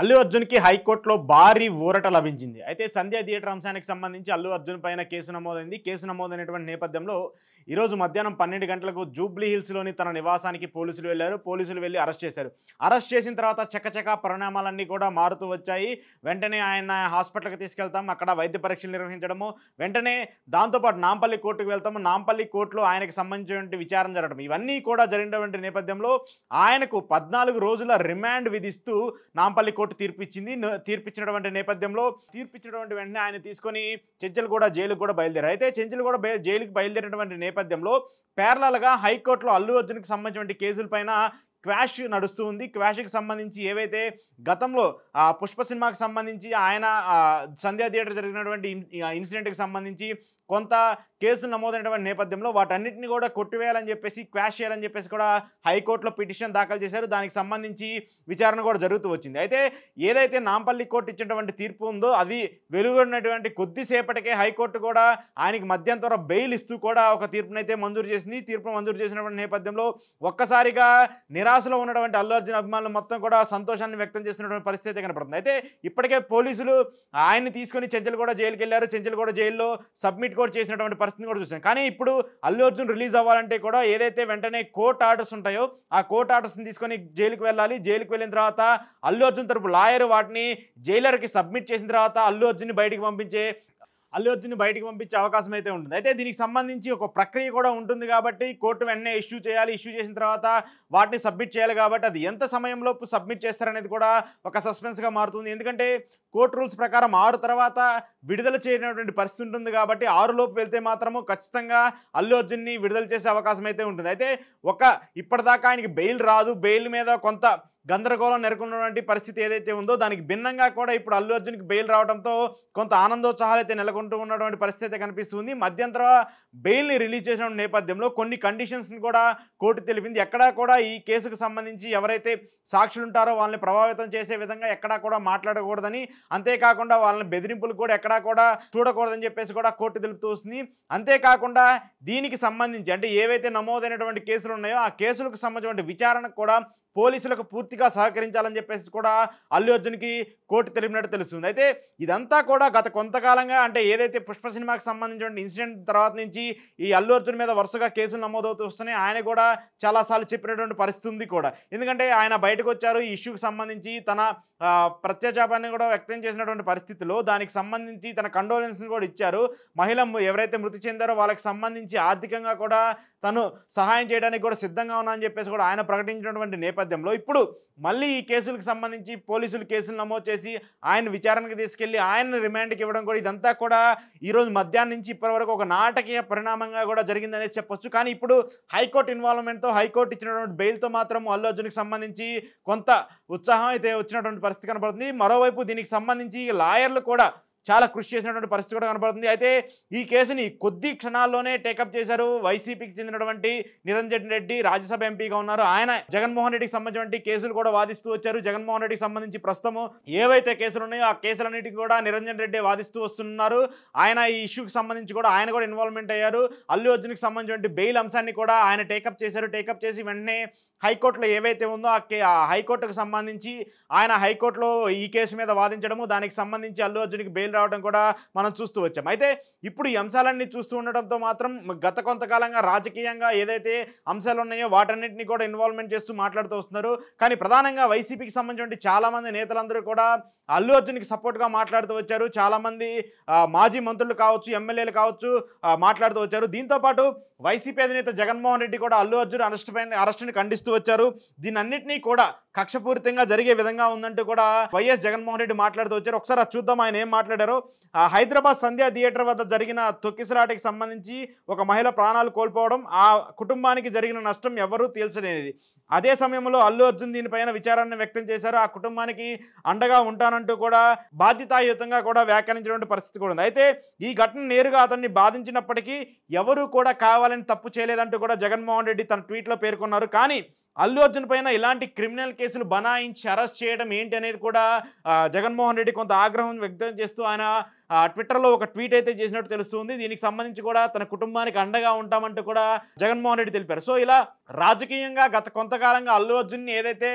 అల్లు అర్జున్కి హైకోర్టులో భారీ ఊరట లభించింది అయితే సంధ్యా థియేటర్ అంశానికి సంబంధించి అల్లు అర్జున్ పైన కేసు నమోదైంది కేసు నమోదైనటువంటి నేపథ్యంలో ఈరోజు మధ్యాహ్నం పన్నెండు గంటలకు జూబ్లీ హిల్స్లోని తన నివాసానికి పోలీసులు వెళ్లారు పోలీసులు వెళ్ళి అరెస్ట్ చేశారు అరెస్ట్ చేసిన తర్వాత చక్కచక్క పరిణామాలన్నీ కూడా మారుతూ వచ్చాయి వెంటనే ఆయన హాస్పిటల్కి తీసుకెళ్తాం అక్కడ వైద్య పరీక్షలు నిర్వహించడము వెంటనే దాంతోపాటు నాంపల్లి కోర్టుకు వెళ్తాము నాంపల్లి కోర్టులో ఆయనకు సంబంధించినటువంటి విచారం జరగడం ఇవన్నీ కూడా జరిగినటువంటి నేపథ్యంలో ఆయనకు పద్నాలుగు రోజుల రిమాండ్ విధిస్తూ నాంపల్లి కోర్టు కోర్టు తీర్పిచ్చింది తీర్పిచ్చినటువంటి నేపథ్యంలో తీర్పిచ్చినటువంటి వెంటనే ఆయన తీసుకొని చెంచల్ కూడా జైలుకు కూడా బయలుదేరారు అయితే చెంచల్ కూడా జైలుకు బయలుదేరినటువంటి నేపథ్యంలో పేర్లలుగా హైకోర్టులో అల్లు అర్జున్కి సంబంధించిన కేసులపైన క్వాష్ నడుస్తూ ఉంది క్వాష్కి సంబంధించి ఏవైతే గతంలో పుష్ప సినిమాకి సంబంధించి ఆయన సంధ్యా థియేటర్ జరిగినటువంటి ఇన్సిడెంట్కి సంబంధించి కొంత కేసులు నమోదైనటువంటి నేపథ్యంలో వాటన్నిటిని కూడా కొట్టివేయాలని చెప్పేసి క్వాష్ చేయాలని చెప్పేసి కూడా హైకోర్టులో పిటిషన్ దాఖలు చేశారు దానికి సంబంధించి విచారణ కూడా జరుగుతూ వచ్చింది అయితే ఏదైతే నాంపల్లి కోర్టు ఇచ్చినటువంటి తీర్పు ఉందో అది వెలువడినటువంటి కొద్దిసేపటికే హైకోర్టు కూడా ఆయనకి మధ్యంతర బెయిల్ ఇస్తూ కూడా ఒక తీర్పునైతే మంజూరు చేసింది తీర్పును మంజూరు చేసినటువంటి నేపథ్యంలో ఒక్కసారిగా నిరాశలో ఉన్నటువంటి అల్లు అర్జున్ అభిమానులు మొత్తం కూడా సంతోషాన్ని వ్యక్తం చేస్తున్నటువంటి పరిస్థితి కనపడుతుంది అయితే ఇప్పటికే పోలీసులు ఆయన్ని తీసుకుని చెంచలు కూడా జైలుకి వెళ్ళారు చెంచలు కూడా జైల్లో సబ్మిట్ కూడా చేసినటువంటి పరిస్థితిని కూడా చూసాం కానీ ఇప్పుడు అల్లు అర్జున్ రిలీజ్ అవ్వాలంటే కూడా ఏదైతే వెంటనే కోర్ట్ ఆర్డర్స్ ఉంటాయో ఆ కోర్ట్ ఆర్డర్స్ని తీసుకొని జైలుకు వెళ్ళాలి జైలుకు వెళ్ళిన తర్వాత అల్లు అర్జున్ తరపు లాయర్ వాటిని జైలర్కి సబ్మిట్ చేసిన తర్వాత అల్లు అర్జున్ని బయటికి పంపించే అల్లు అర్జున్ బయటకు పంపించే అవకాశం అయితే ఉంటుంది అయితే దీనికి సంబంధించి ఒక ప్రక్రియ కూడా ఉంటుంది కాబట్టి కోర్టు వెంటనే ఇష్యూ చేయాలి ఇష్యూ చేసిన తర్వాత వాటిని సబ్మిట్ చేయాలి కాబట్టి అది ఎంత సమయంలోపు సబ్మిట్ చేస్తారనేది కూడా ఒక సస్పెన్స్గా మారుతుంది ఎందుకంటే కోర్టు రూల్స్ ప్రకారం ఆరు తర్వాత విడుదల చేయనటువంటి పరిస్థితి ఉంటుంది కాబట్టి ఆరులోపు వెళ్తే మాత్రము ఖచ్చితంగా అల్లు అర్జున్ని విడుదల చేసే అవకాశం అయితే ఉంటుంది అయితే ఒక ఇప్పటిదాకా ఆయనకి బెయిల్ రాదు బెయిల్ మీద కొంత గందరగోళం నెలకొన్నటువంటి పరిస్థితి ఏదైతే ఉందో దానికి భిన్నంగా కూడా ఇప్పుడు అల్లు అర్జున్కి బెయిల్ రావడంతో కొంత ఆనందోత్సాహాలు అయితే నెలకొంటూ ఉన్నటువంటి పరిస్థితి అయితే కనిపిస్తుంది మధ్యంతర బెయిల్ని రిలీజ్ చేసిన నేపథ్యంలో కొన్ని కండిషన్స్ని కూడా కోర్టు తెలిపింది ఎక్కడా కూడా ఈ కేసుకు సంబంధించి ఎవరైతే సాక్షులు ఉంటారో వాళ్ళని ప్రభావితం చేసే విధంగా ఎక్కడా కూడా మాట్లాడకూడదని అంతేకాకుండా వాళ్ళని బెదిరింపులు కూడా ఎక్కడా కూడా చూడకూడదని చెప్పేసి కూడా కోర్టు తెలుపుతూ వస్తుంది అంతేకాకుండా దీనికి సంబంధించి అంటే ఏవైతే నమోదైనటువంటి కేసులు ఉన్నాయో ఆ కేసులకు సంబంధించిన విచారణకు కూడా పోలీసులకు పూర్తిగా సహకరించాలని చెప్పేసి కూడా అల్లు అర్జున్కి కోర్టు తెలిపినట్టు తెలుస్తుంది అయితే ఇదంతా కూడా గత కొంతకాలంగా అంటే ఏదైతే పుష్ప సినిమాకి సంబంధించిన ఇన్సిడెంట్ తర్వాత నుంచి ఈ అల్లు అర్జున్ మీద వరుసగా కేసులు నమోదవుతూ వస్తున్నాయి ఆయన కూడా చాలాసార్లు చెప్పినటువంటి పరిస్థితి ఉంది కూడా ఎందుకంటే ఆయన బయటకు వచ్చారు ఈ ఇష్యూకి సంబంధించి తన ప్రత్యాచాపాన్ని కూడా వ్యక్తం చేసినటువంటి పరిస్థితిలో దానికి సంబంధించి తన కండోలెన్స్ని కూడా ఇచ్చారు మహిళ ఎవరైతే మృతి చెందారో వాళ్ళకి సంబంధించి ఆర్థికంగా కూడా తను సహాయం చేయడానికి కూడా సిద్ధంగా ఉన్నా అని చెప్పేసి కూడా ఆయన ప్రకటించినటువంటి నేపథ్యంలో ఇప్పుడు మళ్ళీ ఈ కేసులకు సంబంధించి పోలీసులు కేసులు నమోదు చేసి ఆయన విచారణకు తీసుకెళ్లి ఆయన రిమాండ్కి ఇవ్వడం కూడా ఇదంతా కూడా ఈరోజు మధ్యాహ్నం నుంచి ఇప్పటివరకు ఒక నాటకీయ పరిణామంగా కూడా జరిగిందనేసి చెప్పొచ్చు కానీ ఇప్పుడు హైకోర్టు ఇన్వాల్వ్మెంట్తో హైకోర్టు ఇచ్చినటువంటి బెయిల్తో మాత్రం అల్లు అర్జున్కి సంబంధించి కొంత ఉత్సాహం అయితే వచ్చినటువంటి పరిస్థితి కనబడుతుంది మరోవైపు దీనికి సంబంధించి లాయర్లు కూడా చాలా కృషి చేసినటువంటి పరిస్థితి కూడా కనబడుతుంది అయితే ఈ కేసుని కొద్ది క్షణాల్లోనే టేకప్ చేశారు వైసీపీకి చెందినటువంటి నిరంజన్ రెడ్డి రాజ్యసభ ఎంపీగా ఉన్నారు ఆయన జగన్మోహన్ రెడ్డికి సంబంధించిన కేసులు కూడా వాదిస్తూ వచ్చారు జగన్మోహన్ రెడ్డికి సంబంధించి ప్రస్తుతం ఏవైతే కేసులు ఉన్నాయో ఆ కేసులన్నిటికీ కూడా నిరంజన్ రెడ్డి వాదిస్తూ వస్తున్నారు ఆయన ఈ ఇష్యూకి సంబంధించి కూడా ఆయన కూడా ఇన్వాల్వ్మెంట్ అయ్యారు అల్లు అర్జున్కి సంబంధించిన బెయిల్ అంశాన్ని కూడా ఆయన టేకప్ చేశారు టేకప్ చేసి వెంటనే హైకోర్టులో ఏవైతే ఉందో ఆ కే హైకోర్టుకు సంబంధించి ఆయన హైకోర్టులో ఈ కేసు మీద వాదించడము దానికి సంబంధించి అల్లు అర్జున్కి బెయిల్ రావడం కూడా మనం చూస్తూ వచ్చాం అయితే ఇప్పుడు ఈ అంశాలన్నీ చూస్తూ ఉండడంతో మాత్రం గత కొంతకాలంగా రాజకీయంగా ఏదైతే అంశాలు ఉన్నాయో వాటన్నింటినీ కూడా ఇన్వాల్వ్మెంట్ చేస్తూ మాట్లాడుతూ వస్తున్నారు కానీ ప్రధానంగా వైసీపీకి సంబంధించిన చాలామంది నేతలందరూ కూడా అల్లు అర్జున్కి సపోర్ట్గా మాట్లాడుతూ వచ్చారు చాలామంది మాజీ మంత్రులు కావచ్చు ఎమ్మెల్యేలు కావచ్చు మాట్లాడుతూ వచ్చారు దీంతోపాటు వైసీపీ అధినేత జగన్మోహన్ రెడ్డి కూడా అల్లు అర్జున్ అరెస్ట్ పైన అరెస్టుని ఖండిస్తూ వచ్చారు అన్నింటినీ కూడా కక్షపూరితంగా జరిగే విధంగా ఉందంటూ కూడా వైఎస్ జగన్మోహన్ రెడ్డి మాట్లాడుతూ వచ్చారు ఒకసారి చూద్దాం ఆయన ఏం మాట్లాడారు చేశారు హైదరాబాద్ సంధ్యా థియేటర్ వద్ద జరిగిన తొక్కిసలాటకి సంబంధించి ఒక మహిళ ప్రాణాలు కోల్పోవడం ఆ కుటుంబానికి జరిగిన నష్టం ఎవరూ తేల్చలేనిది అదే సమయంలో అల్లు అర్జున్ దీనిపైన విచారాన్ని వ్యక్తం చేశారు ఆ కుటుంబానికి అండగా ఉంటానంటూ కూడా బాధ్యతాయుతంగా కూడా వ్యాఖ్యానించినటువంటి పరిస్థితి కూడా ఉంది అయితే ఈ ఘటన నేరుగా అతన్ని బాధించినప్పటికీ ఎవరూ కూడా కావాలని తప్పు చేయలేదంటూ కూడా జగన్మోహన్ రెడ్డి తన ట్వీట్లో పేర్కొన్నారు కానీ అల్లు అర్జున్ పైన ఇలాంటి క్రిమినల్ కేసులు బనాయించి అరెస్ట్ చేయడం ఏంటి అనేది కూడా జగన్మోహన్ రెడ్డి కొంత ఆగ్రహం వ్యక్తం చేస్తూ ఆయన ట్విట్టర్లో ఒక ట్వీట్ అయితే చేసినట్టు తెలుస్తుంది దీనికి సంబంధించి కూడా తన కుటుంబానికి అండగా ఉంటామంటూ కూడా జగన్మోహన్ రెడ్డి తెలిపారు సో ఇలా రాజకీయంగా గత కొంతకాలంగా అల్లు అర్జున్ని ఏదైతే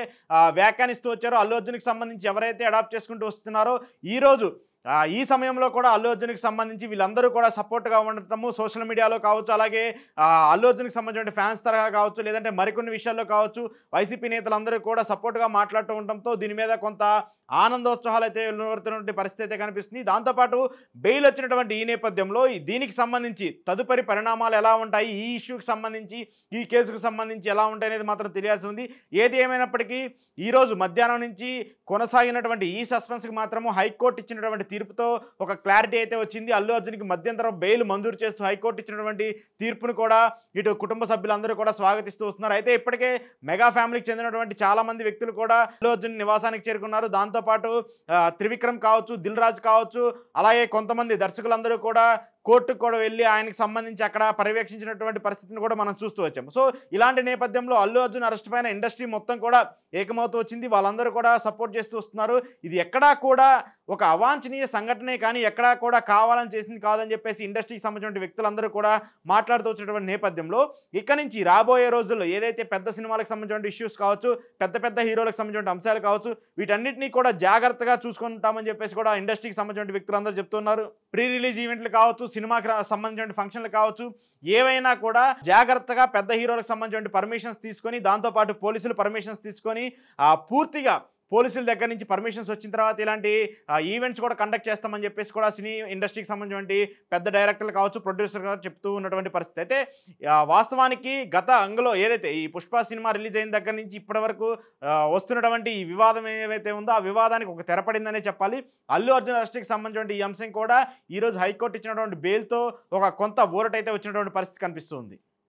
వ్యాఖ్యానిస్తూ వచ్చారో అల్లు అర్జున్కి సంబంధించి ఎవరైతే అడాప్ట్ చేసుకుంటూ వస్తున్నారో ఈరోజు ఈ సమయంలో కూడా అల్లు అర్జున్కి సంబంధించి వీళ్ళందరూ కూడా సపోర్ట్గా ఉండటము సోషల్ మీడియాలో కావచ్చు అలాగే అల్లు అర్జున్కి సంబంధించిన ఫ్యాన్స్ తరహా కావచ్చు లేదంటే మరికొన్ని విషయాల్లో కావచ్చు వైసీపీ నేతలందరూ కూడా సపోర్ట్గా మాట్లాడుతూ ఉండటంతో దీని మీద కొంత ఆనందోత్సవాలు అయితే వెలువడుతున్నటువంటి పరిస్థితి అయితే కనిపిస్తుంది దాంతోపాటు బెయిల్ వచ్చినటువంటి ఈ నేపథ్యంలో దీనికి సంబంధించి తదుపరి పరిణామాలు ఎలా ఉంటాయి ఈ ఇష్యూకి సంబంధించి ఈ కేసుకు సంబంధించి ఎలా ఉంటాయి అనేది మాత్రం తెలియాల్సి ఉంది ఏది ఏమైనప్పటికీ ఈరోజు మధ్యాహ్నం నుంచి కొనసాగినటువంటి ఈ సస్పెన్స్కి మాత్రము హైకోర్టు ఇచ్చినటువంటి తీర్పుతో ఒక క్లారిటీ అయితే వచ్చింది అల్లు అర్జున్కి మధ్యంతరం బెయిల్ మంజూరు చేస్తూ హైకోర్టు ఇచ్చినటువంటి తీర్పును కూడా ఇటు కుటుంబ సభ్యులందరూ కూడా స్వాగతిస్తూ వస్తున్నారు అయితే ఇప్పటికే మెగా ఫ్యామిలీకి చెందినటువంటి చాలామంది వ్యక్తులు కూడా అల్లు అర్జున్ నివాసానికి చేరుకున్నారు దాంతో పాటు త్రివిక్రమ్ కావచ్చు దిల్ రాజు కావచ్చు అలాగే కొంతమంది దర్శకులందరూ కూడా కోర్టుకు కూడా వెళ్ళి ఆయనకు సంబంధించి అక్కడ పర్యవేక్షించినటువంటి పరిస్థితిని కూడా మనం చూస్తూ వచ్చాము సో ఇలాంటి నేపథ్యంలో అల్లు అర్జున్ అరెస్ట్ పైన ఇండస్ట్రీ మొత్తం కూడా ఏకమవుతూ వచ్చింది వాళ్ళందరూ కూడా సపోర్ట్ చేస్తూ వస్తున్నారు ఇది ఎక్కడా కూడా ఒక అవాంఛనీయ సంఘటనే కానీ ఎక్కడా కూడా కావాలని చేసింది కాదని చెప్పేసి ఇండస్ట్రీకి సంబంధించిన వ్యక్తులందరూ కూడా మాట్లాడుతూ వచ్చినటువంటి నేపథ్యంలో ఇక్కడ నుంచి రాబోయే రోజుల్లో ఏదైతే పెద్ద సినిమాలకు సంబంధించిన ఇష్యూస్ కావచ్చు పెద్ద పెద్ద హీరోలకు సంబంధించిన అంశాలు కావచ్చు వీటన్నిటినీ కూడా జాగ్రత్తగా చూసుకుంటామని చెప్పేసి కూడా ఇండస్ట్రీకి సంబంధించిన వ్యక్తులందరూ చెప్తున్నారు ప్రీ రిలీజ్ ఈవెంట్లు కావచ్చు సినిమాకి సంబంధించిన ఫంక్షన్లు కావచ్చు ఏవైనా కూడా జాగ్రత్తగా పెద్ద హీరోలకు సంబంధించిన పర్మిషన్స్ తీసుకొని దాంతోపాటు పోలీసులు పర్మిషన్స్ తీసుకొని పూర్తిగా పోలీసుల దగ్గర నుంచి పర్మిషన్స్ వచ్చిన తర్వాత ఇలాంటి ఈవెంట్స్ కూడా కండక్ట్ చేస్తామని చెప్పేసి కూడా సినీ ఇండస్ట్రీకి సంబంధించి పెద్ద డైరెక్టర్లు కావచ్చు ప్రొడ్యూసర్ కావచ్చు చెప్తూ ఉన్నటువంటి పరిస్థితి అయితే వాస్తవానికి గత అంగలో ఏదైతే ఈ పుష్ప సినిమా రిలీజ్ అయిన దగ్గర నుంచి ఇప్పటి వరకు వస్తున్నటువంటి ఈ వివాదం ఏవైతే ఉందో ఆ వివాదానికి ఒక తెరపడిందనే చెప్పాలి అల్లు అర్జున్ అరెస్ట్కి సంబంధించిన ఈ అంశం కూడా ఈరోజు హైకోర్టు ఇచ్చినటువంటి బెయిల్తో ఒక కొంత ఊరటైతే వచ్చినటువంటి పరిస్థితి కనిపిస్తుంది